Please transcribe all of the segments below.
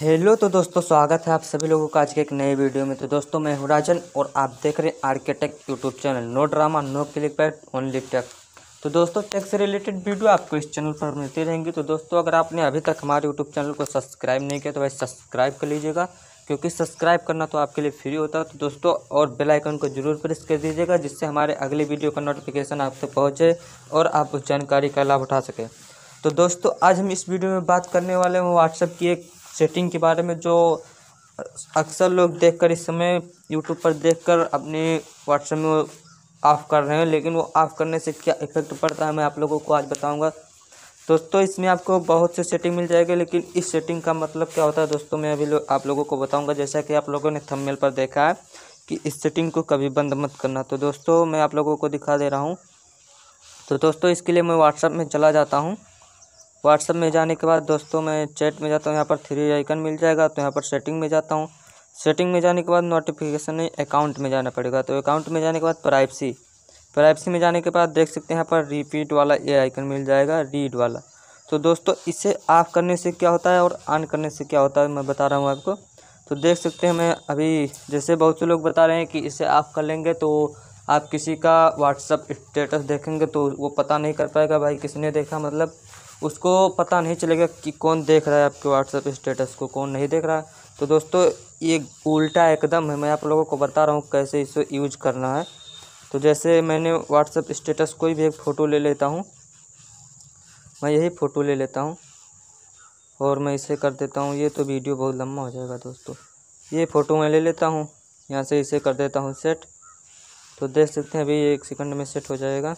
hello तो दोस्तों स्वागत है आप सभी लोगों का आज के एक नए वीडियो में तो दोस्तों मैं हूँ राजन और आप देख रहे हैं architect YouTube channel no drama no clickbait only tech तो दोस्तों टेक से रिलेटेड वीडियो आपको इस चैनल पर मिलती रहेंगी तो दोस्तों अगर आपने अभी तक हमारे यूट्यूब चैनल को सब्सक्राइब नहीं किया तो वैसे सब्सक्राइब कर लीजिएगा क्योंकि सब्सक्राइब करना तो आपके लिए फ्री होता है तो दोस्तों और बेल आइकन को जरूर प्रेस कर दीजिएगा जिससे हमारे अगले वीडियो का नोटिफिकेशन आप तक पहुँचे और आप उस जानकारी का लाभ उठा सकें तो दोस्तों आज हम इस वीडियो में बात करने वाले हैं व्हाट्सएप की एक सेटिंग के बारे में जो अक्सर लोग देखकर इस समय यूट्यूब पर देखकर अपने व्हाट्सएप में ऑफ़ कर रहे हैं लेकिन वो ऑफ़ करने से क्या इफ़ेक्ट पड़ता है मैं आप लोगों को आज बताऊंगा दोस्तों इसमें आपको बहुत से सेटिंग मिल जाएगी लेकिन इस सेटिंग का मतलब क्या होता है दोस्तों मैं अभी लो, आप लोगों को बताऊँगा जैसा कि आप लोगों ने थंबनेल पर देखा है कि इस सेटिंग को कभी बंद मत करना तो दोस्तों मैं आप लोगों को दिखा दे रहा हूँ तो दोस्तों इसके लिए मैं व्हाट्सअप में चला जाता हूँ व्हाट्सअप में जाने के बाद दोस्तों मैं चैट में जाता हूँ यहाँ पर थ्री आइकन मिल जाएगा तो यहाँ पर सेटिंग में जाता हूँ सेटिंग में जाने के बाद नोटिफिकेशन में अकाउंट में जाना पड़ेगा तो अकाउंट में जाने के बाद प्राइवेसी प्राइवेसी में जाने के बाद देख सकते हैं यहाँ पर रिपीट वाला ए आइकन मिल जाएगा रीड वाला तो दोस्तों इसे ऑफ करने से क्या होता है और ऑन करने से क्या होता है मैं बता रहा हूँ आपको तो देख सकते हैं मैं अभी जैसे बहुत से लोग बता रहे हैं कि इसे ऑफ कर लेंगे तो आप किसी का व्हाट्सअप स्टेटस देखेंगे तो वो पता नहीं कर पाएगा भाई किसने देखा मतलब उसको पता नहीं चलेगा कि कौन देख रहा है आपके व्हाट्सएप स्टेटस को कौन नहीं देख रहा है तो दोस्तों ये उल्टा एकदम है मैं आप लोगों को बता रहा हूँ कैसे इसे यूज करना है तो जैसे मैंने व्हाट्सएप स्टेटस कोई भी एक फ़ोटो ले लेता हूँ मैं यही फ़ोटो ले लेता हूँ और मैं इसे कर देता हूँ ये तो वीडियो बहुत लंबा हो जाएगा दोस्तों ये फ़ोटो मैं ले लेता हूँ यहाँ से इसे कर देता हूँ सेट तो देख सकते हैं अभी एक सेकंड में सेट हो जाएगा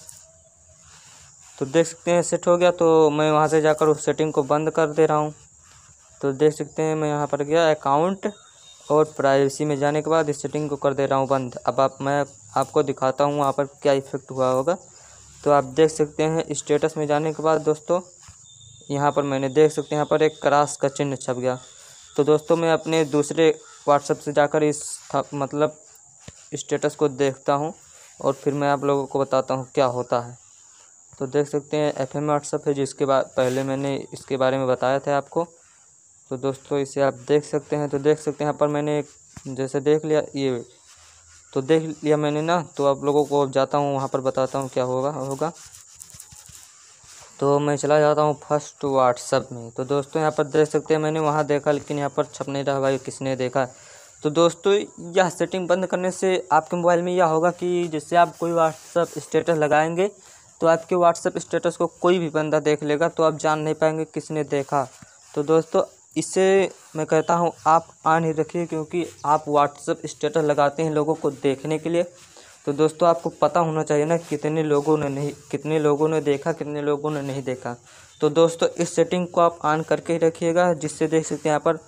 तो देख सकते हैं सेट हो गया तो मैं वहाँ से जाकर उस सेटिंग को बंद कर दे रहा हूँ तो देख सकते हैं मैं यहाँ पर गया अकाउंट और प्राइवेसी में जाने के बाद इस सेटिंग को कर दे रहा हूँ बंद अब आप मैं आपको दिखाता हूँ वहाँ पर क्या इफ़ेक्ट हुआ होगा तो आप देख सकते हैं स्टेटस में जाने के बाद दोस्तों यहाँ पर मैंने देख सकते हैं यहाँ पर एक क्रास का चिन्ह छप गया तो दोस्तों मैं अपने दूसरे व्हाट्सएप से जाकर इस मतलब स्टेटस को देखता हूँ और फिर मैं आप लोगों को बताता हूँ क्या होता है तो देख सकते हैं एफ एम व्हाट्सअप है जिसके बाद पहले मैंने इसके बारे में बताया था आपको तो दोस्तों इसे आप देख सकते हैं तो देख सकते हैं यहाँ पर मैंने जैसे देख लिया ये तो देख लिया मैंने ना तो आप लोगों को जाता हूँ वहाँ पर बताता हूँ क्या होगा होगा तो मैं चला जाता हूँ फर्स्ट व्हाट्सअप में तो दोस्तों यहाँ पर देख सकते हैं मैंने वहाँ देखा लेकिन यहाँ पर छप नहीं रहा भाई किसने देखा तो दोस्तों यह सेटिंग बंद करने से आपके मोबाइल में यह होगा कि जैसे आप कोई व्हाट्सअप स्टेटस लगाएंगे तो आपके व्हाट्सएप स्टेटस को कोई भी बंदा देख लेगा तो आप जान नहीं पाएंगे किसने देखा तो दोस्तों इससे मैं कहता हूँ आप आ ही रखिए क्योंकि आप व्हाट्सएप स्टेटस लगाते हैं लोगों को देखने के लिए तो दोस्तों आपको पता होना चाहिए ना कितने लोगों ने नहीं कितने लोगों ने देखा कितने लोगों ने नहीं देखा तो दोस्तों इस सेटिंग को आप ऑन करके ही रखिएगा जिससे देख सकते हैं यहाँ पर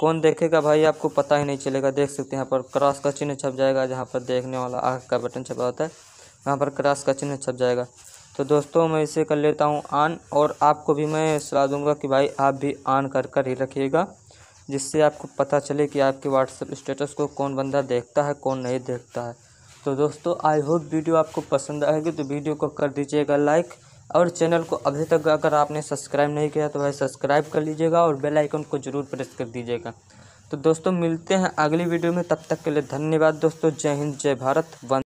कौन देखेगा भाई आपको पता ही नहीं चलेगा देख सकते हैं यहाँ पर क्रॉस का चिन्ह छप जाएगा जहाँ पर देखने वाला आग का बटन छपा होता है वहाँ पर क्रॉस का चिन्ह छप जाएगा तो दोस्तों मैं इसे कर लेता हूँ ऑन और आपको भी मैं सलाह दूंगा कि भाई आप भी ऑन कर कर ही रखिएगा जिससे आपको पता चले कि आपके व्हाट्सअप स्टेटस को कौन बंदा देखता है कौन नहीं देखता है तो दोस्तों आई होप वीडियो आपको पसंद आएगी तो वीडियो को कर दीजिएगा लाइक और चैनल को अभी तक अगर आपने सब्सक्राइब नहीं किया तो भाई सब्सक्राइब कर लीजिएगा और बेल आइकन को ज़रूर प्रेस कर दीजिएगा तो दोस्तों मिलते हैं अगली वीडियो में तब तक के लिए धन्यवाद दोस्तों जय हिंद जय भारत